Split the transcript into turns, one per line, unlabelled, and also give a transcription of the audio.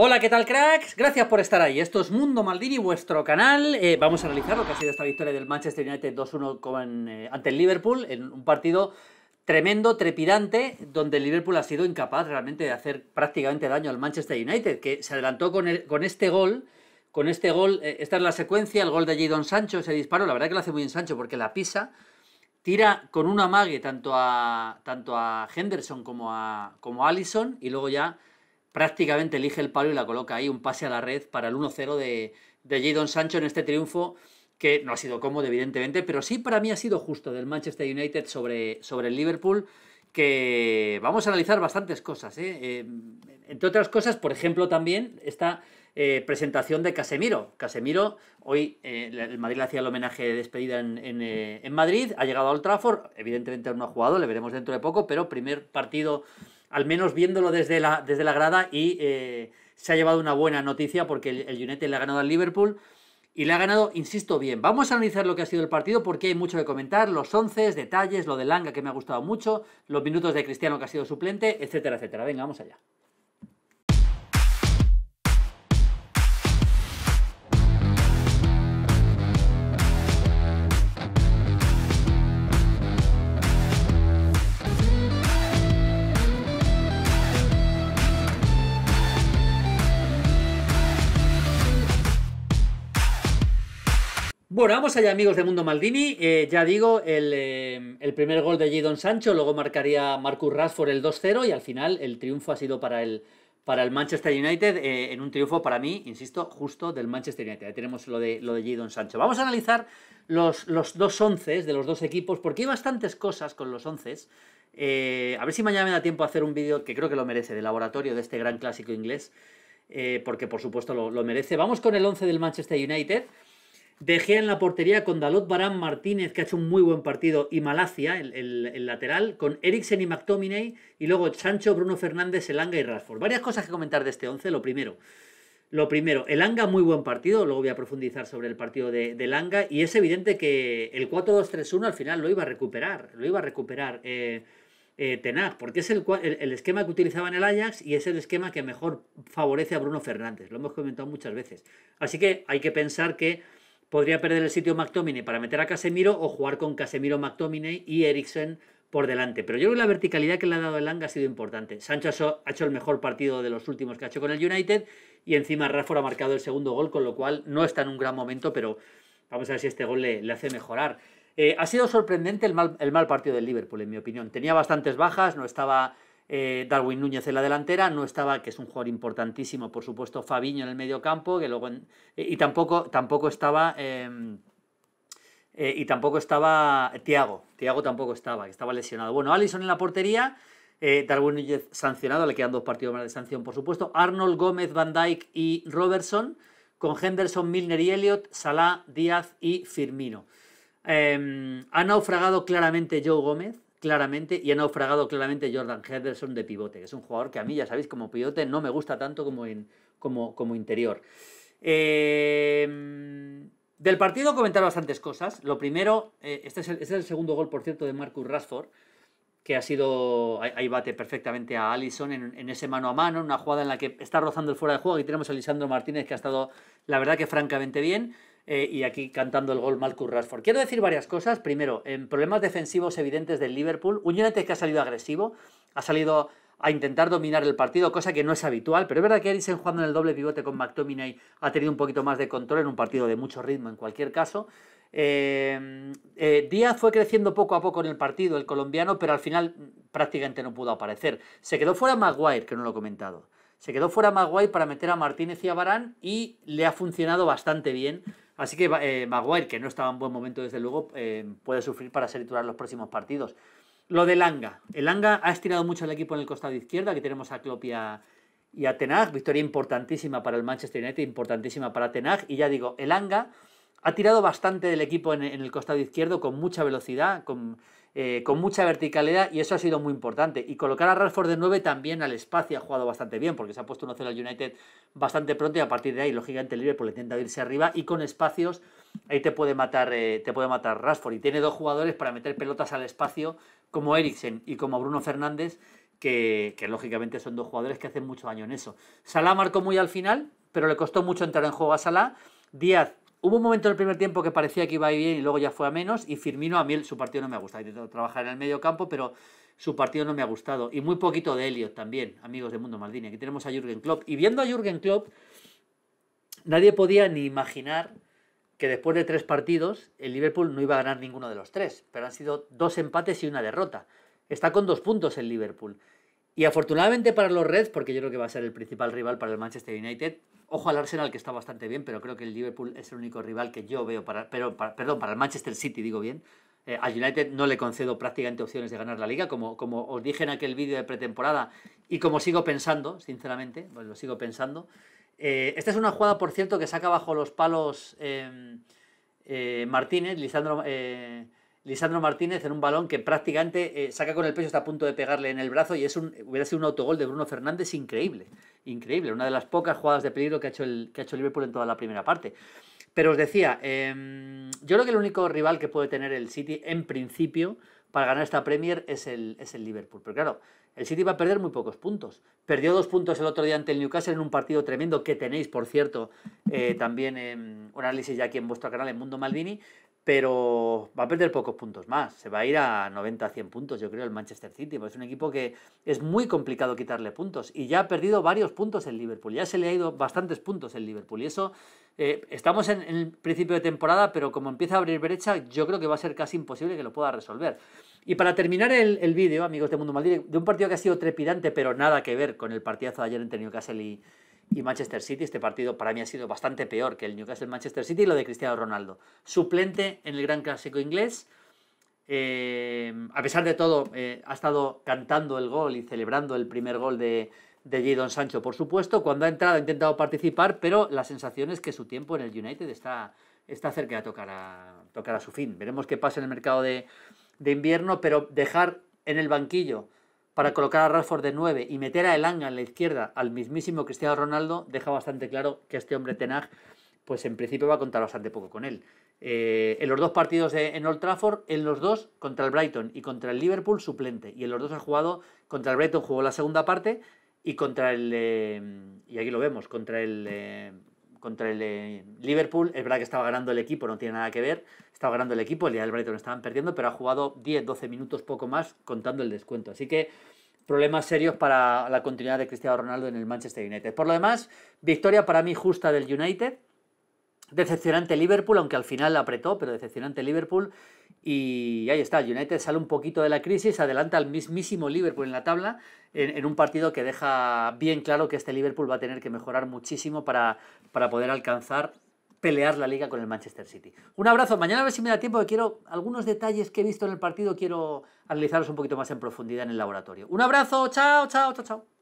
Hola, ¿qué tal cracks? Gracias por estar ahí. Esto es Mundo Maldini, vuestro canal. Eh, vamos a realizar lo que ha sido esta victoria del Manchester United 2-1 eh, ante el Liverpool en un partido tremendo, trepidante, donde el Liverpool ha sido incapaz realmente de hacer prácticamente daño al Manchester United, que se adelantó con, este gol. Con este gol, eh, esta es la secuencia, el gol de Jadon Sancho, ese disparo, la verdad que lo hace muy bien Sancho porque la pisa, tira con un amague tanto a, tanto a Henderson como a, como a Allison y luego ya prácticamente elige el palo y la coloca ahí, un pase a la red para el 1-0 de, de Jadon Sancho en este triunfo que no ha sido cómodo, evidentemente, pero sí para mí ha sido justo del Manchester United sobre, sobre el Liverpool, que vamos a analizar bastantes cosas. ¿eh? Eh, entre otras cosas, por ejemplo, también esta eh, presentación de Casemiro. Casemiro, hoy el Madrid le hacía el homenaje de despedida en, Madrid, ha llegado al Trafford, evidentemente no ha jugado, le veremos dentro de poco, pero primer partido al menos viéndolo desde la, desde la grada y eh, se ha llevado una buena noticia porque el, el, le ha ganado al Liverpool y le ha ganado, insisto, bien. Vamos a analizar lo que ha sido el partido porque hay mucho que comentar, los once, detalles, lo de Langa que me ha gustado mucho, los minutos de Cristiano que ha sido suplente, etcétera, etcétera. Venga, vamos allá. Bueno, vamos allá amigos de Mundo Maldini. Eh, ya digo, eh, el, primer gol de Jadon Sancho, luego marcaría Marcus Rashford el 2-0 y al final el triunfo ha sido para el, para el Manchester United, eh, en un triunfo para mí, insisto, justo del Manchester United. Ahí tenemos lo de, lo de Sancho. Vamos a analizar los, los dos once de los dos equipos, porque hay bastantes cosas con los once. a ver si mañana me da tiempo a hacer un vídeo que creo que lo merece, de laboratorio de este gran clásico inglés, porque por supuesto lo, lo merece. Vamos con el 11 del Manchester United. Dejé en la portería con Dalot Barán Martínez, que ha hecho un muy buen partido, y Malacia, el, lateral, con Eriksen y McTominay, y luego Sancho, Bruno Fernández, Elanga y Rashford. Varias cosas que comentar de este 11. Lo primero, lo primero, Elanga, muy buen partido, luego voy a profundizar sobre el partido de, de Elanga, y es evidente que el 4-2-3-1 al final lo iba a recuperar, lo iba a recuperar. Eh, eh, Tenag porque es el, el, esquema que utilizaban en el Ajax y es el esquema que mejor favorece a Bruno Fernández. Lo hemos comentado muchas veces. Así que hay que pensar que podría perder el sitio McTominay para meter a Casemiro o jugar con Casemiro, McTominay y Eriksen por delante. Pero yo creo que la verticalidad que le ha dado el Lang ha sido importante. Sancho ha hecho el mejor partido de los últimos que ha hecho con el United y encima Rafford ha marcado el segundo gol, con lo cual no está en un gran momento, pero vamos a ver si este gol le, hace mejorar. Eh, ha sido sorprendente el mal, el mal partido del Liverpool, en mi opinión. Tenía bastantes bajas, no estaba eh, Darwin Núñez en la delantera, no estaba, que es un jugador importantísimo, por supuesto, Fabiño en el medio campo, que luego eh, y tampoco, tampoco estaba. Em, eh, y tampoco estaba Tiago, Tiago tampoco estaba, que estaba lesionado. Bueno, Alisson en la portería, Darwin Núñez sancionado, le quedan dos partidos más de sanción, por supuesto. Arnold Gómez, Van Dyke y Robertson, con Henderson, Milner y Elliot, Salah, Díaz y Firmino. Em, ha naufragado claramente Joe Gómez claramente y ha naufragado claramente Jordan Henderson de pivote, que es un jugador que a mí, ya sabéis, como pivote no me gusta tanto como, en, como, interior. Em, del partido comentar bastantes cosas. Lo primero, eh, este, este, es el, segundo gol, por cierto, de Marcus Rashford, que ha sido, ahí bate perfectamente a Allison en, en, ese mano a mano, una jugada en la que está rozando el fuera de juego y tenemos a Lisandro Martínez que ha estado, la verdad que francamente bien. Eh, y aquí cantando el gol Malcolm Rashford. Quiero decir varias cosas. Primero, en problemas defensivos evidentes del Liverpool, un United que ha salido agresivo, ha salido a intentar dominar el partido, cosa que no es habitual, pero es verdad que Eriksen jugando en el doble pivote con McTominay ha tenido un poquito más de control en un partido de mucho ritmo en cualquier caso. Eh, eh, Díaz fue creciendo poco a poco en el partido, el colombiano, pero al final prácticamente no pudo aparecer. Se quedó fuera Maguire, que no lo he comentado. Se quedó fuera Maguire para meter a Martínez y a Barán y le ha funcionado bastante bien Así que eh, Maguire, que no estaba en buen momento desde luego, eh, puede sufrir para ser titular los próximos partidos. Lo de Langa. El Langa ha estirado mucho el equipo en el costado izquierdo. Aquí tenemos a Klopp y a, y Tenag. Victoria importantísima para el Manchester United, importantísima para Tenag. Y ya digo, el Langa ha tirado bastante del equipo en, el costado izquierdo con mucha velocidad, eh, con, mucha verticalidad y eso ha sido muy importante. Y colocar a Rashford de 9 también al espacio ha jugado bastante bien porque se ha puesto 1-0 al United bastante pronto y a partir de ahí, lógicamente, el Liverpool intenta irse arriba y con espacios ahí te puede matar, eh, te puede matar Rashford. Y tiene dos jugadores para meter pelotas al espacio como Eriksen y como Bruno Fernández que, que, lógicamente son dos jugadores que hacen mucho daño en eso. Salah marcó muy al final, pero le costó mucho entrar en juego a Salah. Díaz Hubo un momento en el primer tiempo que parecía que iba a ir bien y luego ya fue a menos. Y Firmino, a mí su partido no me ha gustado. trabajar en el medio campo, pero su partido no me ha gustado. Y muy poquito de Elliot también, amigos de Mundo Maldini. Aquí tenemos a Jürgen Klopp. Y viendo a Jürgen Klopp, nadie podía ni imaginar que después de tres partidos el Liverpool no iba a ganar ninguno de los tres. Pero han sido dos empates y una derrota. Está con dos puntos el Liverpool. Y afortunadamente para los Reds, porque yo creo que va a ser el principal rival para el Manchester United, ojo al Arsenal que está bastante bien, pero creo que el Liverpool es el único rival que yo veo para, pero, perdón, para el Manchester City digo bien. Eh, al United no le concedo prácticamente opciones de ganar la liga, como, como os dije en aquel vídeo de pretemporada y como sigo pensando, sinceramente, pues lo sigo pensando. Eh, esta es una jugada, por cierto, que saca bajo los palos eh, Martínez, Lisandro... Lisandro Martínez en un balón que prácticamente eh, saca con el pecho, hasta a punto de pegarle en el brazo y es un, hubiera sido un autogol de Bruno Fernández increíble, increíble, una de las pocas jugadas de peligro que ha hecho, el, que ha hecho Liverpool en toda la primera parte. Pero os decía, em, yo creo que el único rival que puede tener el City en principio para ganar esta Premier es el, es el Liverpool. Pero claro, el City va a perder muy pocos puntos. Perdió dos puntos el otro día ante el Newcastle en un partido tremendo que tenéis, por cierto, eh, también en em, un análisis ya aquí en vuestro canal, en Mundo Maldini pero va a perder pocos puntos más. Se va a ir a 90, 100 puntos, yo creo, el Manchester City. es un equipo que es muy complicado quitarle puntos. Y ya ha perdido varios puntos el Liverpool. Ya se le ha ido bastantes puntos el Liverpool. Y eso, eh, estamos en, el principio de temporada, pero como empieza a abrir brecha, yo creo que va a ser casi imposible que lo pueda resolver. Y para terminar el, vídeo, amigos de Mundo Madrid, de un partido que ha sido trepidante, pero nada que ver con el partidazo de ayer entre Newcastle y, y Manchester City. Este partido para mí ha sido bastante peor que el Newcastle-Manchester City y lo de Cristiano Ronaldo. Suplente en el Gran Clásico inglés. Eh, a pesar de todo, eh, ha estado cantando el gol y celebrando el primer gol de, de Jadon Sancho, por supuesto. Cuando ha entrado ha intentado participar, pero la sensación es que su tiempo en el United está, está cerca de tocar a, tocar a su fin. Veremos qué pasa en el mercado de, de invierno, pero dejar en el banquillo para colocar a Rashford de 9 y meter a Elanga en la izquierda al mismísimo Cristiano Ronaldo, deja bastante claro que este hombre Tenag, pues en principio va a contar bastante poco con él. Eh, en los dos partidos en Old Trafford, en los dos contra el Brighton y contra el Liverpool suplente. Y en los dos ha jugado, contra el Brighton jugó la segunda parte y contra el, eh, y aquí lo vemos, contra el, eh, contra el Liverpool, es verdad que estaba ganando el equipo, no tiene nada que ver estaba ganando el equipo, el día del Brighton estaban perdiendo, pero ha jugado 10, 12 minutos poco más contando el descuento. Así que problemas serios para la continuidad de Cristiano Ronaldo en el Manchester United. Por lo demás, victoria para mí justa del United. Decepcionante Liverpool, aunque al final la apretó, pero decepcionante Liverpool. Y ahí está, el United sale un poquito de la crisis, adelanta al mismísimo Liverpool en la tabla, en, un partido que deja bien claro que este Liverpool va a tener que mejorar muchísimo para, para poder alcanzar pelear la liga con el Manchester City. Un abrazo, mañana a ver si me da tiempo, que quiero algunos detalles que he visto en el partido, quiero analizarlos un poquito más en profundidad en el laboratorio. Un abrazo, chao, chao, chao, chao.